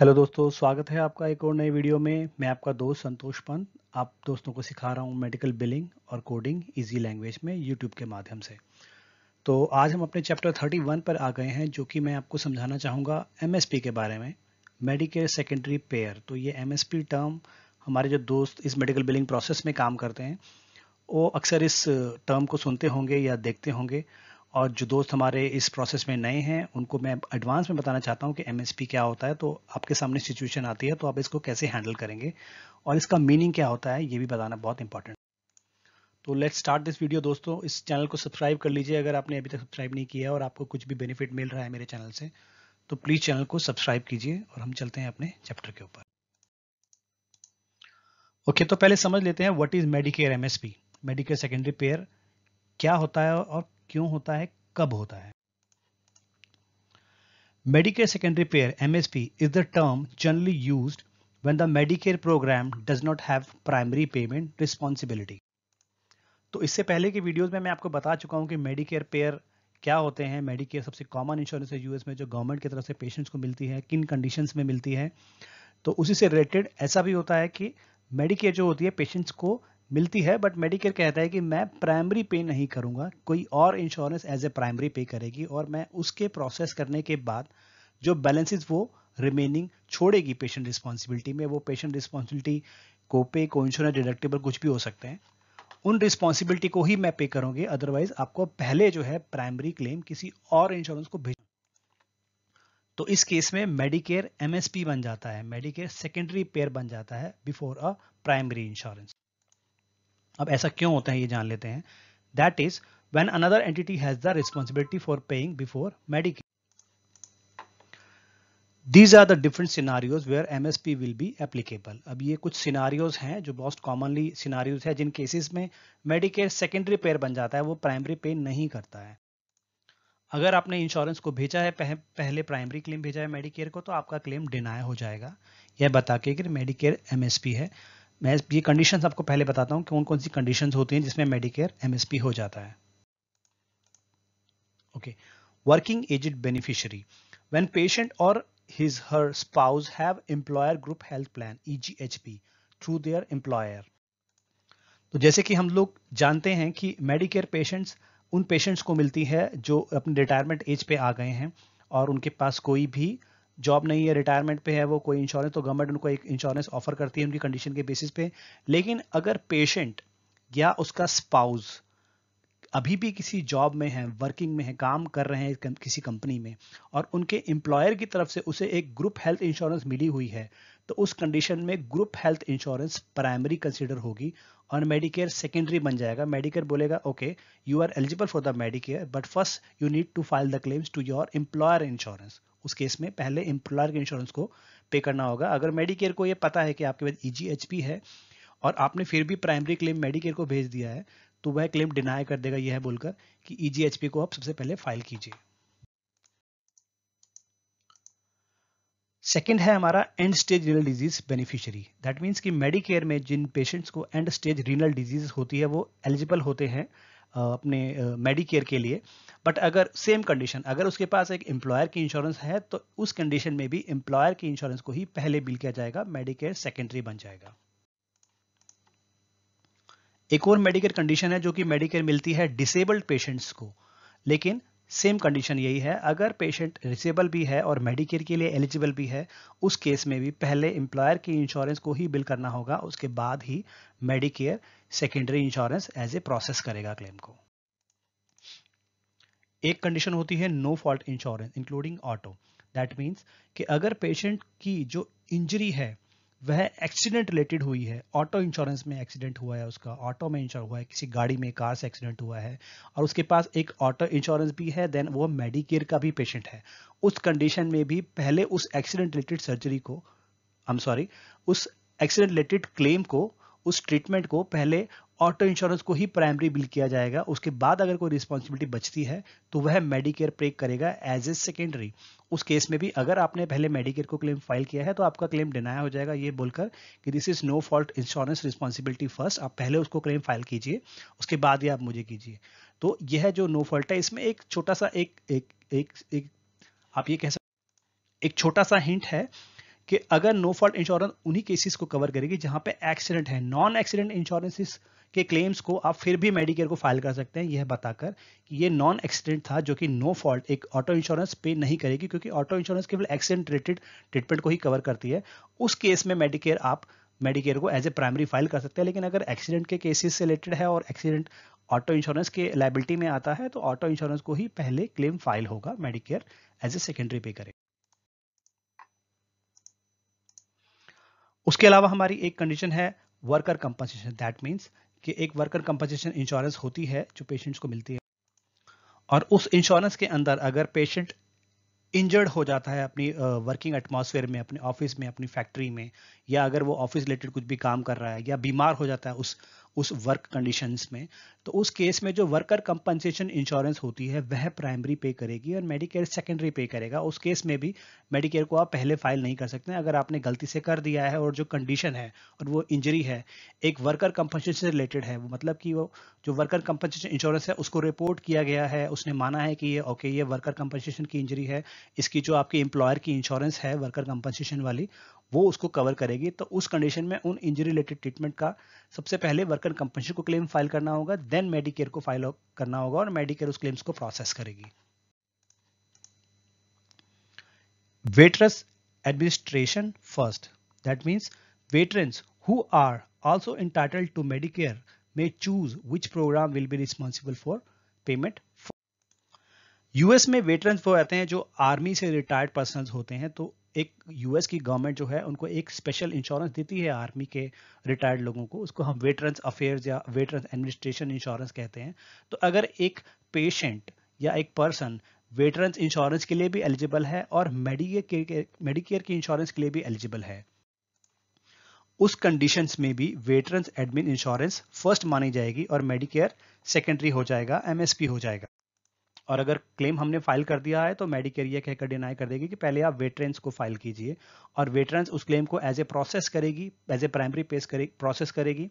Hello दोस्तों स्वागत है आपका एक और नए वीडियो में मैं आपका दोस्त संतोष पंत आप दोस्तों को सिखा रहा हूँ मेडिकल बिलिंग और कोडिंग इजी लैंग्वेज में यूट्यूब के माध्यम से तो आज हम अपने चैप्टर 31 पर आ गए हैं जो कि मैं आपको समझाना चाहूँगा एमएसपी के बारे में मेडिकेयर सेकेंडरी पेयर तो ये एम टर्म हमारे जो दोस्त इस मेडिकल बिलिंग प्रोसेस में काम करते हैं वो अक्सर इस टर्म को सुनते होंगे या देखते होंगे और जो दोस्त हमारे इस प्रोसेस में नए हैं उनको मैं एडवांस में बताना चाहता हूं कि एम क्या होता है तो आपके सामने सिचुएशन आती है तो आप इसको कैसे हैंडल करेंगे और इसका मीनिंग क्या होता है ये भी बताना बहुत इंपॉर्टेंट तो लेट्स स्टार्ट दिस वीडियो दोस्तों इस चैनल को सब्सक्राइब कर लीजिए अगर आपने अभी तक सब्सक्राइब नहीं किया और आपको कुछ भी बेनिफिट मिल रहा है मेरे चैनल से तो प्लीज़ चैनल को सब्सक्राइब कीजिए और हम चलते हैं अपने चैप्टर के ऊपर ओके okay, तो पहले समझ लेते हैं what is Medicare MSP Medicare secondary payer क्या होता है और क्यों होता है कब होता है Medicare Secondary Payer MSP is the term generally use when the Medicare program does not have primary payment responsibility तो इससे पहले की वीडियोस में मैं आपको बता चुका हूं कि मेडिकेयर पेयर क्या होते हैं मेडिकेयर सबसे कॉमन इंश्योरेंस है यूएस में जो गवर्नमेंट की तरफ से पेशेंट्स को मिलती है किन कंडीशंस में मिलती है तो उसी से रिलेटेड ऐसा भी होता है कि मेडिकेयर जो होती है पेशेंट्स को मिलती है बट मेडिकेयर कहता है कि मैं प्राइमरी पे नहीं करूंगा कोई और इंश्योरेंस एज ए प्राइमरी पे करेगी और मैं उसके प्रोसेस करने के बाद जो बैलेंसेस वो रिमेनिंग छोड़ेगी पेशेंट रिस्पॉन्सिबिलिटी में वो पेशेंट रिस्पॉन्सिबिलिटी को पे को इंश्योरेंस डिडक्टेबल कुछ भी हो सकते हैं उन रिस्पॉन्सिबिलिटी को ही मैं पे करूंगी अदरवाइज आपको पहले जो है प्राइमरी क्लेम किसी और इंश्योरेंस को भेज तो इस केस में मेडिकेयर एमएसपी बन जाता है मेडिकेयर सेकेंडरी पेयर बन जाता है बिफोर अ प्राइमरी इंश्योरेंस अब ऐसा क्यों होता है ये जान लेते हैं that is when another entity has the responsibility for paying before Medicare. These are the different scenarios where MSP will be applicable. अब ये कुछ scenarios हैं जो most commonly scenarios है जिन cases में Medicare secondary payer बन जाता है वो primary pay नहीं करता है अगर आपने इंश्योरेंस को भेजा है पह, पहले प्राइमरी क्लेम भेजा है मेडिकेयर को तो आपका क्लेम डिनाय हो जाएगा यह बता के कि मेडिकेयर एमएसपी है मैं ये कंडीशंस आपको पहले बताता हूँ कौन कौन सी कंडीशंस होती हैं जिसमें मेडिकेयर एमएसपी हो जाता है okay working aged beneficiary when patient और his her spouse have employer group health plan EGHP through their employer तो जैसे कि हम लोग जानते हैं कि मेडिकेयर पेशेंट्स उन पेशेंट्स को मिलती है जो अपने रिटायरमेंट एज पे आ गए हैं और उनके पास कोई भी जॉब नहीं है रिटायरमेंट पे है वो कोई इंश्योरेंस तो गवर्नमेंट उनको एक इंश्योरेंस ऑफर करती है उनकी कंडीशन के बेसिस पे लेकिन अगर पेशेंट या उसका स्पाउस अभी भी किसी जॉब में है वर्किंग में है काम कर रहे हैं किसी कंपनी में और उनके एम्प्लॉयर की तरफ से उसे एक ग्रुप हेल्थ इंश्योरेंस मिली हुई है तो उस कंडीशन में group health insurance primary consider होगी और मेडिकेयर सेकेंडरी बन जाएगा मेडिकेयर बोलेगा okay you are eligible for the Medicare but first you need to file the claims to your employer insurance उस केस में पहले एम्प्लॉयर के इंश्योरेंस को पे करना होगा अगर मेडिकेयर को ये पता है कि आपके पास ई e है और आपने फिर भी प्राइमरी क्लेम मेडिकेयर को भेज दिया है तो वह क्लेम डिनाई कर देगा यह बोलकर कि ई e को आप सबसे पहले फाइल कीजिए सेकेंड है हमारा end stage renal disease beneficiary that means कि मेडिकेयर में जिन पेशेंट्स को एंड स्टेज रिनल डिजीज होती है वो एलिजिबल होते हैं अपने मेडिकेयर के लिए बट अगर सेम कंडीशन अगर उसके पास एक एम्प्लॉयर की इंश्योरेंस है तो उस कंडीशन में भी एम्प्लॉयर की इंश्योरेंस को ही पहले बिल किया जाएगा मेडिकेयर सेकेंडरी बन जाएगा एक और मेडिकेयर कंडीशन है जो कि मेडिकेयर मिलती है डिसेबल्ड पेशेंट्स को लेकिन सेम कंडीशन यही है अगर पेशेंट रिसेबल भी है और मेडिकेयर के लिए एलिजिबल भी है उस केस में भी पहले एम्प्लॉयर की इंश्योरेंस को ही बिल करना होगा उसके बाद ही Medicare secondary insurance as a process करेगा क्लेम को एक कंडीशन होती है no fault insurance including auto that means कि अगर पेशेंट की जो इंजरी है वह एक्सीडेंट रिलेटेड हुई है ऑटो इंश्योरेंस में एक्सीडेंट हुआ है उसका ऑटो में इंश्योर हुआ है किसी गाड़ी में कार से एक्सीडेंट हुआ है और उसके पास एक ऑटो इंश्योरेंस भी है देन वो मेडिकेयर का भी पेशेंट है उस कंडीशन में भी पहले उस एक्सीडेंट रिलेटेड सर्जरी को आई एम सॉरी उस एक्सीडेंट रिलेटेड क्लेम को उस ट्रीटमेंट को पहले ऑटो इंश्योरेंस को ही प्राइमरी बिल किया जाएगा उसके बाद अगर कोई रिस्पॉन्सिबिलिटी बचती है तो वह मेडिकेयर पे करेगा एज ए सेकेंडरी उस केस में भी अगर आपने पहले मेडिकेयर को क्लेम फाइल किया है तो आपका क्लेम डिनाया हो जाएगा ये बोलकर कि this is no fault insurance responsibility first आप पहले उसको क्लेम फाइल कीजिए उसके बाद ही आप मुझे कीजिए तो यह जो नो फॉल्ट है इसमें एक छोटा सा एक एक एक, एक आप ये कह सकते एक छोटा सा हिंट है कि अगर नो फॉल्ट इंश्योरेंस उन्हीं केसेस को कवर करेगी जहां पे एक्सीडेंट है नॉन एक्सीडेंट इंश्योरेंस के क्लेम्स को आप फिर भी मेडिकेयर को फाइल कर सकते हैं यह बताकर कि ये नॉन एक्सीडेंट था जो कि नो फॉल्ट एक ऑटो इंश्योरेंस पे नहीं करेगी क्योंकि ऑटो इंश्योरेंस केवल एक्सीडेंट रिलेटेड ट्रीटमेंट को ही कवर करती है उस केस में मेडिकेयर आप मेडिकेयर को एज ए प्राइमरी फाइल कर सकते हैं लेकिन अगर एक्सीडेंट के केसेस से रिलेटेड है और एक्सीडेंट ऑटो इंश्योरेंस के लाइबिलिटी में आता है तो ऑटो इंश्योरेंस को ही पहले क्लेम फाइल होगा Medicare as a secondary pay करें उसके अलावा हमारी एक कंडीशन है वर्कर कंपनसेशन दैट मीन्स कि एक वर्कर कंपनसेशन इंश्योरेंस होती है जो पेशेंट्स को मिलती है और उस इंश्योरेंस के अंदर अगर पेशेंट इंजर्ड हो जाता है अपनी वर्किंग एटमॉस्फेयर में अपने ऑफिस में अपनी फैक्ट्री में या अगर वो ऑफिस रिलेटेड कुछ भी काम कर रहा है या बीमार हो जाता है उस उस वर्क कंडीशंस में तो उस केस में जो वर्कर कंपनसेशन इंश्योरेंस होती है वह प्राइमरी पे करेगी और मेडिकेयर सेकेंडरी पे करेगा उस केस में भी मेडिकेयर को आप पहले फाइल नहीं कर सकते अगर आपने गलती से कर दिया है और जो कंडीशन है और वो इंजरी है एक वर्कर कंपनसेशन से रिलेटेड है मतलब कि वो जो वर्कर कंपनसेशन इंश्योरेंस है उसको रिपोर्ट किया गया है उसने माना है कि ये ओके ये वर्कर कंपनसेशन की इंजरी है इसकी जो आपकी एम्प्लॉयर की इंश्योरेंस है वर्कर कंपनसेशन वाली वो उसको कवर करेगी तो उस कंडीशन में उन इंजरी रिलेटेड ट्रीटमेंट का सबसे पहले वर्कर कंपनशन को क्लेम फाइल करना होगा देन मेडिकेयर को फाइल करना होगा और मेडिकेयर उस क्लेम्स को प्रोसेस करेगी veterans administration first that means veterans who are also entitled to Medicare may choose which program will be responsible for payment US में वेटरन्स वो रहते हैं जो आर्मी से रिटायर्ड पर्सन होते हैं तो एक यूएस की गवर्नमेंट जो है उनको एक स्पेशल इंश्योरेंस देती है आर्मी के रिटायर्ड लोगों को उसको हम वेटरन्स अफेयर्स या वेटरन्स एडमिनिस्ट्रेशन इंश्योरेंस कहते हैं तो अगर एक पेशेंट या एक पर्सन वेटरन्स इंश्योरेंस के लिए भी एलिजिबल है और मेडिकेयर मेडिकेयर की इंश्योरेंस के लिए भी एलिजिबल है उस कंडीशंस में भी वेटरन्स एडमिन इंश्योरेंस फर्स्ट मानी जाएगी और मेडिकेयर सेकेंडरी हो जाएगा एमएसपी हो जाएगा और अगर क्लेम हमने फाइल कर दिया है तो मेडिकेयर ये कहकर डिनाई कर देगी कि पहले आप वेटरेंस को फाइल कीजिए और वेटरेंस उस क्लेम को एज ए प्रोसेस करेगी एज ए प्राइमरी पेस करे प्रोसेस करेगी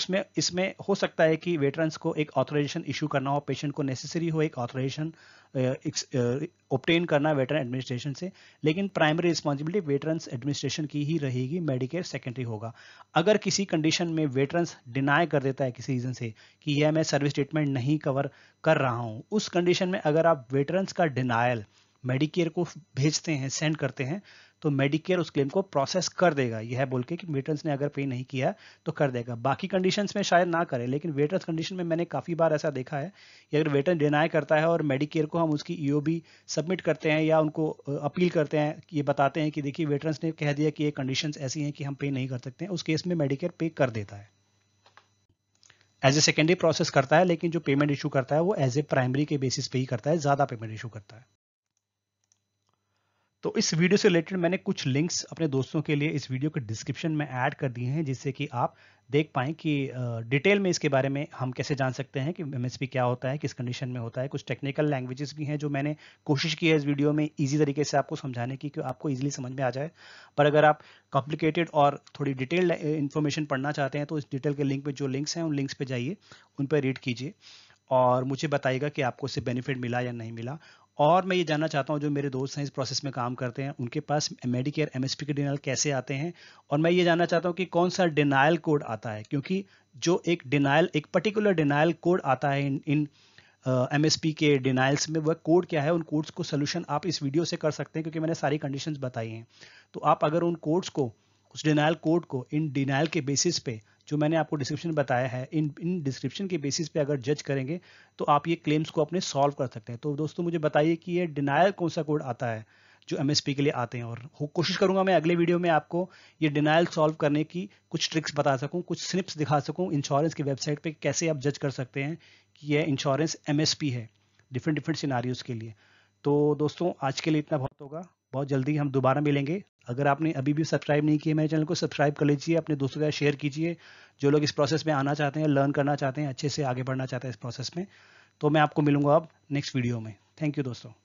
उसमें इसमें हो सकता है कि वेटरेंस को एक ऑथोराइजेशन इशू करना हो पेशेंट को नेसेसरी हो एक ऑथोराइजेशन ऑप्टेन करना है वेटरन एडमिनिस्ट्रेशन से लेकिन प्राइमरी रिस्पॉन्सिबिलिटी वेटरन्स एडमिनिस्ट्रेशन की ही रहेगी मेडिकेयर सेकेंडरी होगा अगर किसी कंडीशन में वेटरन्स डिनाई कर देता है किसी रीज़न से कि यह मैं सर्विस स्टेटमेंट नहीं कवर कर रहा हूँ उस कंडीशन में अगर आप वेटरन्स का डिनायल मेडिकेयर को भेजते हैं सेंड करते हैं तो मेडिकेयर उस क्लेम को प्रोसेस कर देगा यह बोल के कि ने अगर पे नहीं किया तो कर देगा बाकी कंडीशन में शायद ना करे लेकिन वेटर्स कंडीशन में मैंने काफ़ी बार ऐसा देखा है कि अगर वेटर डिनाई करता है और मेडिकेयर को हम उसकी ई e सबमिट करते हैं या उनको अपील करते हैं ये बताते हैं कि देखिए वेटर्स ने कह दिया कि ये कंडीशन ऐसी हैं कि हम पे नहीं कर सकते हैं उस केस में मेडिकेयर पे कर देता है एज ए सेकेंडरी प्रोसेस करता है लेकिन जो पेमेंट इशू करता है वो एज ए प्राइमरी के बेसिस पे ही करता है ज़्यादा पेमेंट इशू करता है तो इस वीडियो से रिलेटेड मैंने कुछ लिंक्स अपने दोस्तों के लिए इस वीडियो के डिस्क्रिप्शन में ऐड कर दिए हैं जिससे कि आप देख पाएँ कि डिटेल में इसके बारे में हम कैसे जान सकते हैं कि एम क्या होता है किस कंडीशन में होता है कुछ टेक्निकल लैंग्वेजेस भी हैं जो मैंने कोशिश की है इस वीडियो में ईजी तरीके से आपको समझाने की कि आपको ईजिली समझ में आ जाए पर अगर आप कॉम्प्लिकेटेड और थोड़ी डिटेल्ड इन्फॉर्मेशन पढ़ना चाहते हैं तो इस डिटेल के लिंक में जो लिंक्स हैं उन लिंक्स पर जाइए उन पर रीड कीजिए और मुझे बताइएगा कि आपको इससे बेनिफिट मिला या नहीं मिला और मैं ये जानना चाहता हूँ जो मेरे दोस्त हैं इस प्रोसेस में काम करते हैं उनके पास मेडिकेयर एम के डिनाइल कैसे आते हैं और मैं ये जानना चाहता हूँ कि कौन सा डिनाइल कोड आता है क्योंकि जो एक डिनाइल एक पर्टिकुलर डिनाइल कोड आता है इन इन एम uh, के डिनाइल्स में वह कोड क्या है उन कोड्स को सोल्यूशन आप इस वीडियो से कर सकते हैं क्योंकि मैंने सारी कंडीशन बताई हैं तो आप अगर उन कोड्स को उस डिनाइल कोड को इन डिनाइल के बेसिस पे जो मैंने आपको डिस्क्रिप्शन बताया है इन इन डिस्क्रिप्शन के बेसिस पे अगर जज करेंगे तो आप ये क्लेम्स को अपने सॉल्व कर सकते हैं तो दोस्तों मुझे बताइए कि ये डिनायल कौन सा कोड आता है जो एम के लिए आते हैं और कोशिश करूंगा मैं अगले वीडियो में आपको ये डिनायल सॉल्व करने की कुछ ट्रिक्स बता सकूँ कुछ स्निप्स दिखा सकूँ इंश्योरेंस की वेबसाइट पर कैसे आप जज कर सकते हैं कि यह इंश्योरेंस एम है डिफरेंट डिफरेंट सिनारी के लिए तो दोस्तों आज के लिए इतना बहुत होगा बहुत जल्दी हम दोबारा मिलेंगे अगर आपने अभी भी सब्सक्राइब नहीं किया मेरे चैनल को सब्सक्राइब कर लीजिए अपने दोस्तों के साथ शेयर कीजिए जो लोग इस प्रोसेस में आना चाहते हैं लर्न करना चाहते हैं अच्छे से आगे बढ़ना चाहते हैं इस प्रोसेस में तो मैं आपको मिलूंगा अब नेक्स्ट वीडियो में थैंक यू दोस्तों